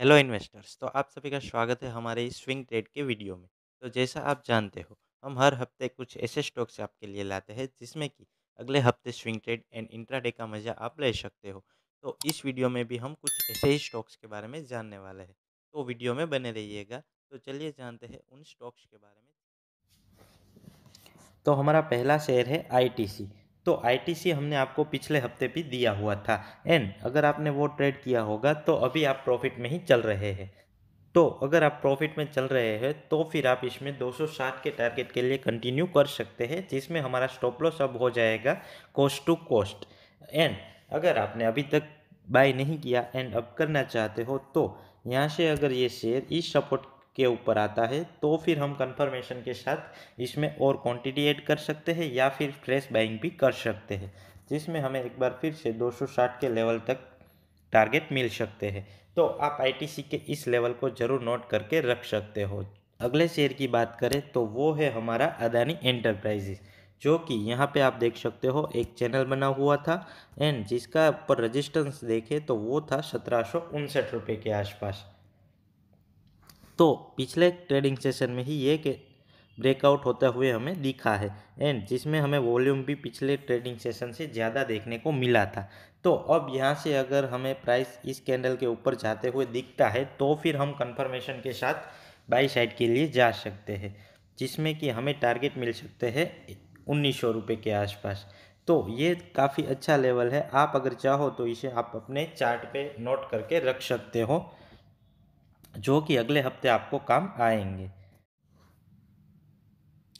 hello investors तो आप सभी का स्वागत है हमारे इस स्विंग ट्रेड के वीडियो में तो जैसा आप जानते हो हम हर हफ्ते कुछ ऐसे स्टॉक्स आपके लिए लाते हैं जिसमें कि अगले हफ्ते स्विंग ट्रेड एंड इंट्राडे का मज़ा आप ले सकते हो तो इस वीडियो में भी हम कुछ ऐसे ही स्टॉक्स के बारे में जानने वाले हैं तो वीडियो में बने रहिएगा तो चलिए जानते हैं उन स्टॉक्स के बारे में तो हमारा पहला शेयर है आई तो आईटीसी हमने आपको पिछले हफ्ते भी दिया हुआ था एंड अगर आपने वो ट्रेड किया होगा तो अभी आप प्रॉफिट में ही चल रहे हैं तो अगर आप प्रॉफिट में चल रहे हैं तो फिर आप इसमें 260 के टारगेट के लिए कंटिन्यू कर सकते हैं जिसमें हमारा स्टॉप लॉस अब हो जाएगा कॉस्ट टू कॉस्ट एंड अगर आपने अभी तक बाय नहीं किया एंड अब करना चाहते हो तो यहाँ से अगर ये शेयर इस सपोर्ट के ऊपर आता है तो फिर हम कंफर्मेशन के साथ इसमें और क्वांटिटी ऐड कर सकते हैं या फिर फ्रेश बाइंग भी कर सकते हैं जिसमें हमें एक बार फिर से 260 के लेवल तक टारगेट मिल सकते हैं तो आप आईटीसी के इस लेवल को ज़रूर नोट करके रख सकते हो अगले शेयर की बात करें तो वो है हमारा अदानी एंटरप्राइजेस जो कि यहाँ पे आप देख सकते हो एक चैनल बना हुआ था एंड जिसका ऊपर रजिस्टेंस देखे तो वो था सत्रह सौ उनसठ रुपये के आसपास तो पिछले ट्रेडिंग सेशन में ही ये के ब्रेकआउट होते हुए हमें दिखा है एंड जिसमें हमें वॉल्यूम भी पिछले ट्रेडिंग सेशन से ज़्यादा देखने को मिला था तो अब यहाँ से अगर हमें प्राइस इस कैंडल के ऊपर जाते हुए दिखता है तो फिर हम कंफर्मेशन के साथ बाई साइड के लिए जा सकते हैं जिसमें कि हमें टारगेट मिल सकते हैं उन्नीस सौ रुपये के आसपास तो ये काफ़ी अच्छा लेवल है आप अगर चाहो तो इसे आप अपने चार्ट पे नोट करके रख सकते हो जो कि अगले हफ्ते आपको काम आएंगे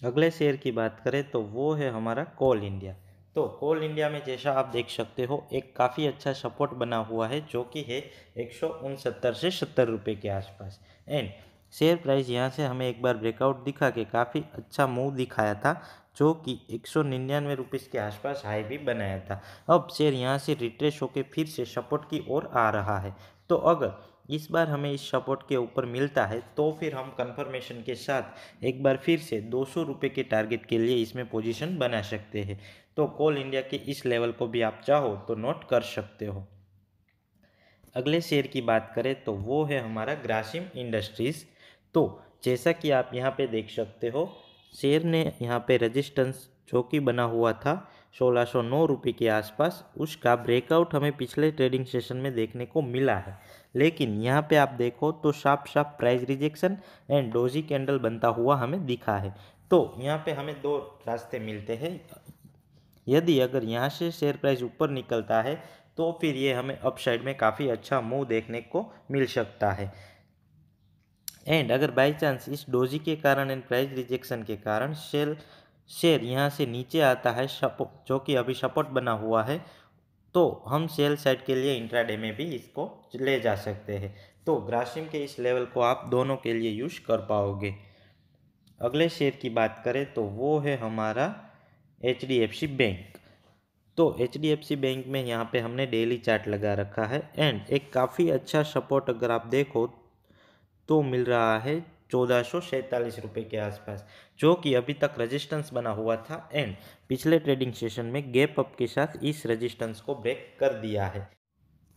अगले शेयर की बात करें तो वो है हमारा कोल इंडिया तो कोल इंडिया में जैसा आप देख सकते हो एक काफ़ी अच्छा सपोर्ट बना हुआ है जो कि है एक से सत्तर रुपये के आसपास एंड शेयर प्राइस यहाँ से हमें एक बार ब्रेकआउट दिखा के काफ़ी अच्छा मूव दिखाया था जो कि एक सौ निन्यानवे के आसपास हाई भी बनाया था अब शेयर यहाँ से रिट्रेस होकर फिर से सपोर्ट की ओर आ रहा है तो अगर इस बार हमें इस सपोर्ट के ऊपर मिलता है तो फिर हम कंफर्मेशन के साथ एक बार फिर से दो सौ रुपये के टारगेट के लिए इसमें पोजीशन बना सकते हैं तो कोल इंडिया के इस लेवल को भी आप चाहो तो नोट कर सकते हो अगले शेयर की बात करें तो वो है हमारा ग्रासिम इंडस्ट्रीज़ तो जैसा कि आप यहाँ पर देख सकते हो शेयर ने यहाँ पर रजिस्टेंस जो कि बना हुआ था सोलह सौ नौ रुपये के आसपास उसका ब्रेकआउट हमें पिछले ट्रेडिंग सेशन में देखने को मिला है लेकिन यहाँ पे आप देखो तो साफ साफ price rejection and doji candle बनता हुआ हमें दिखा है तो यहाँ पे हमें दो रास्ते मिलते हैं यदि अगर यहाँ से शेयर प्राइस ऊपर निकलता है तो फिर ये हमें अपसाइड में काफ़ी अच्छा मूव देखने को मिल सकता है एंड अगर बाई चांस इस डोजी के कारण एंड प्राइस रिजेक्शन के कारण शेयर शेयर यहाँ से नीचे आता है जो कि अभी सपोर्ट बना हुआ है तो हम सेल साइड के लिए इंट्राडे में भी इसको ले जा सकते हैं तो ग्रासिम के इस लेवल को आप दोनों के लिए यूज कर पाओगे अगले शेयर की बात करें तो वो है हमारा एच बैंक तो एच बैंक में यहाँ पे हमने डेली चार्ट लगा रखा है एंड एक काफ़ी अच्छा सपोर्ट अगर आप देखो तो मिल रहा है चौदह सौ सैंतालीस रुपये के आसपास जो कि अभी तक रेजिस्टेंस बना हुआ था एंड पिछले ट्रेडिंग सेशन में गैप अप के साथ इस रेजिस्टेंस को ब्रेक कर दिया है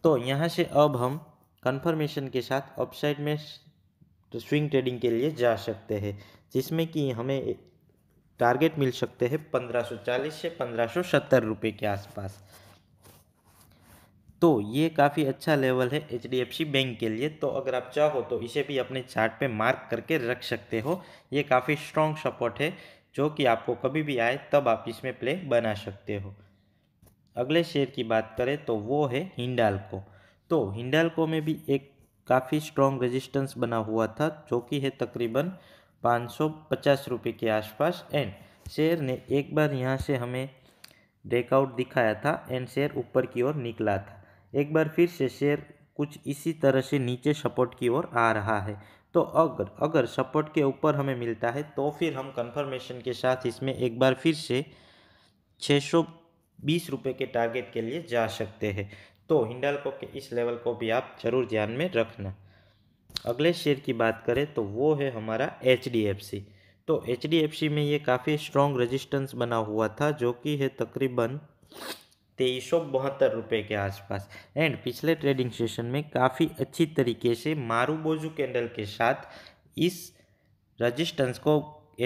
तो यहाँ से अब हम कन्फर्मेशन के साथ अपसाइड में स्विंग ट्रेडिंग के लिए जा सकते हैं जिसमें कि हमें टारगेट मिल सकते हैं 1540 से 1570 रुपए के आसपास तो ये काफ़ी अच्छा लेवल है एच बैंक के लिए तो अगर आप चाहो तो इसे भी अपने चार्ट पे मार्क करके रख सकते हो ये काफ़ी स्ट्रॉन्ग सपोर्ट है जो कि आपको कभी भी आए तब आप इसमें प्ले बना सकते हो अगले शेयर की बात करें तो वो है हिंडालको तो हिंडालको में भी एक काफ़ी स्ट्रॉन्ग रेजिस्टेंस बना हुआ था जो कि है तकरीबन पाँच सौ के आसपास एंड शेयर ने एक बार यहाँ से हमें ब्रेकआउट दिखाया था एंड शेयर ऊपर की ओर निकला था एक बार फिर से शेयर कुछ इसी तरह से नीचे सपोर्ट की ओर आ रहा है तो अगर अगर सपोर्ट के ऊपर हमें मिलता है तो फिर हम कंफर्मेशन के साथ इसमें एक बार फिर से छः सौ बीस रुपये के टारगेट के लिए जा सकते हैं तो हिंडालको के इस लेवल को भी आप जरूर ध्यान में रखना अगले शेयर की बात करें तो वो है हमारा एच डी एफ सी तो एच डी एफ सी में ये काफ़ी स्ट्रॉन्ग रजिस्टेंस बना हुआ था जो कि है तकरीबन तेईस सौ बहत्तर रुपये के आसपास एंड पिछले ट्रेडिंग सेशन में काफ़ी अच्छी तरीके से मारू बोजू कैंडल के साथ इस रजिस्टेंस को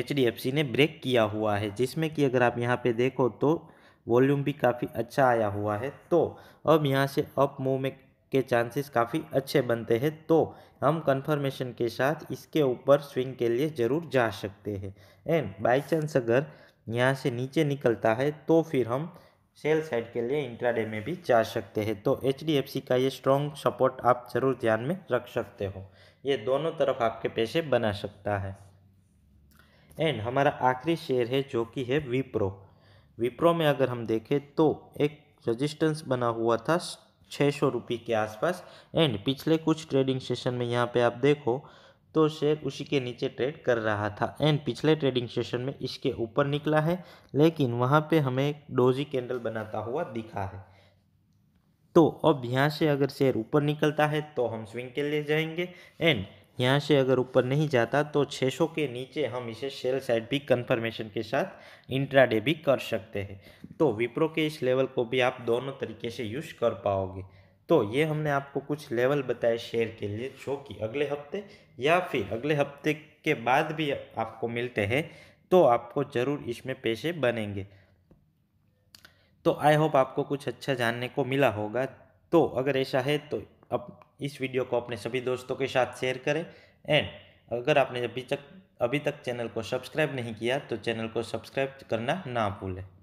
एच ने ब्रेक किया हुआ है जिसमें कि अगर आप यहाँ पे देखो तो वॉल्यूम भी काफ़ी अच्छा आया हुआ है तो अब यहाँ से अप मूव में के चांसेस काफ़ी अच्छे बनते हैं तो हम कंफर्मेशन के साथ इसके ऊपर स्विंग के लिए ज़रूर जा सकते हैं एंड बाई चांस अगर यहाँ से नीचे निकलता है तो फिर हम सेल साइड के लिए इंट्राडे में भी जा सकते हैं तो एच का ये स्ट्रॉन्ग सपोर्ट आप ज़रूर ध्यान में रख सकते हो ये दोनों तरफ आपके पैसे बना सकता है एंड हमारा आखिरी शेयर है जो कि है विप्रो विप्रो में अगर हम देखें तो एक रजिस्टेंस बना हुआ था छः सौ रुपये के आसपास एंड पिछले कुछ ट्रेडिंग सेशन में यहाँ पे आप देखो तो शेयर उसी के नीचे ट्रेड कर रहा था एंड पिछले ट्रेडिंग सेशन में इसके ऊपर निकला है लेकिन वहाँ पे हमें डोजी कैंडल बनाता हुआ दिखा है तो अब यहाँ से अगर शेयर ऊपर निकलता है तो हम स्विंग के लिए जाएंगे एंड यहाँ से अगर ऊपर नहीं जाता तो 600 के नीचे हम इसे सेल साइड भी कंफर्मेशन के साथ इंट्राडे भी कर सकते हैं तो विप्रो के इस लेवल को भी आप दोनों तरीके से यूज़ कर पाओगे तो ये हमने आपको कुछ लेवल बताए शेयर के लिए जो कि अगले हफ्ते या फिर अगले हफ्ते के बाद भी आपको मिलते हैं तो आपको ज़रूर इसमें पैसे बनेंगे तो आई होप आपको कुछ अच्छा जानने को मिला होगा तो अगर ऐसा है तो अब इस वीडियो को अपने सभी दोस्तों के साथ शेयर करें एंड अगर आपने अभी तक अभी तक चैनल को सब्सक्राइब नहीं किया तो चैनल को सब्सक्राइब करना ना भूलें